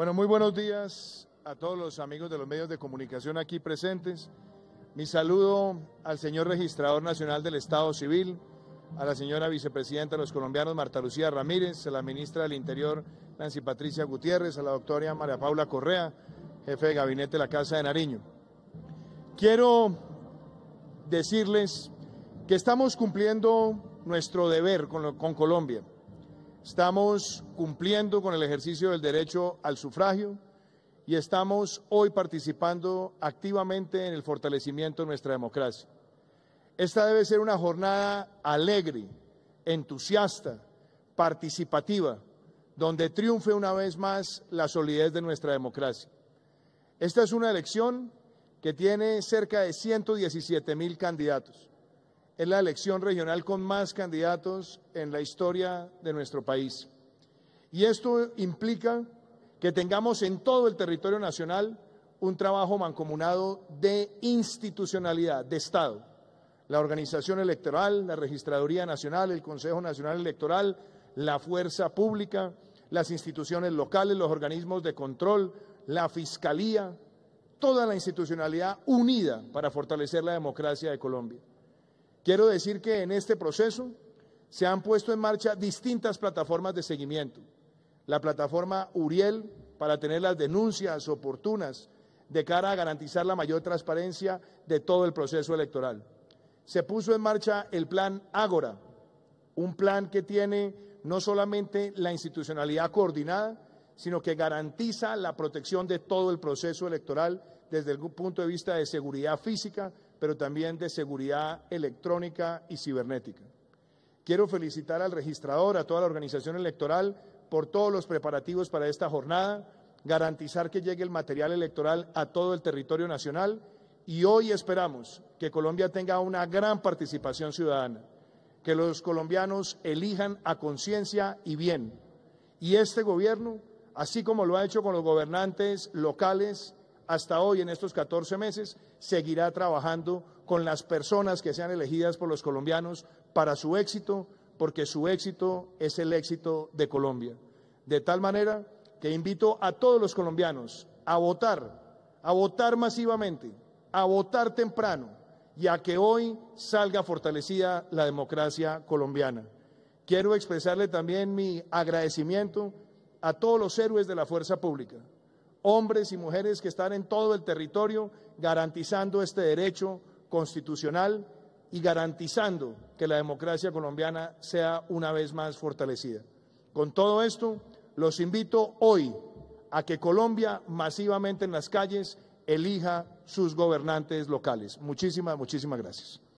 Bueno, muy buenos días a todos los amigos de los medios de comunicación aquí presentes. Mi saludo al señor registrador nacional del Estado Civil, a la señora vicepresidenta de los colombianos Marta Lucía Ramírez, a la ministra del Interior Nancy Patricia Gutiérrez, a la doctora María Paula Correa, jefe de gabinete de la Casa de Nariño. Quiero decirles que estamos cumpliendo nuestro deber con, con Colombia. Estamos cumpliendo con el ejercicio del derecho al sufragio y estamos hoy participando activamente en el fortalecimiento de nuestra democracia. Esta debe ser una jornada alegre, entusiasta, participativa, donde triunfe una vez más la solidez de nuestra democracia. Esta es una elección que tiene cerca de 117 mil candidatos es la elección regional con más candidatos en la historia de nuestro país. Y esto implica que tengamos en todo el territorio nacional un trabajo mancomunado de institucionalidad, de Estado. La organización electoral, la Registraduría Nacional, el Consejo Nacional Electoral, la fuerza pública, las instituciones locales, los organismos de control, la Fiscalía, toda la institucionalidad unida para fortalecer la democracia de Colombia. Quiero decir que en este proceso se han puesto en marcha distintas plataformas de seguimiento. La plataforma Uriel para tener las denuncias oportunas de cara a garantizar la mayor transparencia de todo el proceso electoral. Se puso en marcha el plan Ágora, un plan que tiene no solamente la institucionalidad coordinada, sino que garantiza la protección de todo el proceso electoral desde el punto de vista de seguridad física, pero también de seguridad electrónica y cibernética. Quiero felicitar al registrador, a toda la organización electoral, por todos los preparativos para esta jornada, garantizar que llegue el material electoral a todo el territorio nacional y hoy esperamos que Colombia tenga una gran participación ciudadana, que los colombianos elijan a conciencia y bien. Y este gobierno, así como lo ha hecho con los gobernantes locales, hasta hoy, en estos 14 meses, seguirá trabajando con las personas que sean elegidas por los colombianos para su éxito, porque su éxito es el éxito de Colombia. De tal manera que invito a todos los colombianos a votar, a votar masivamente, a votar temprano y a que hoy salga fortalecida la democracia colombiana. Quiero expresarle también mi agradecimiento a todos los héroes de la fuerza pública, hombres y mujeres que están en todo el territorio garantizando este derecho constitucional y garantizando que la democracia colombiana sea una vez más fortalecida. Con todo esto, los invito hoy a que Colombia masivamente en las calles elija sus gobernantes locales. Muchísimas, muchísimas gracias.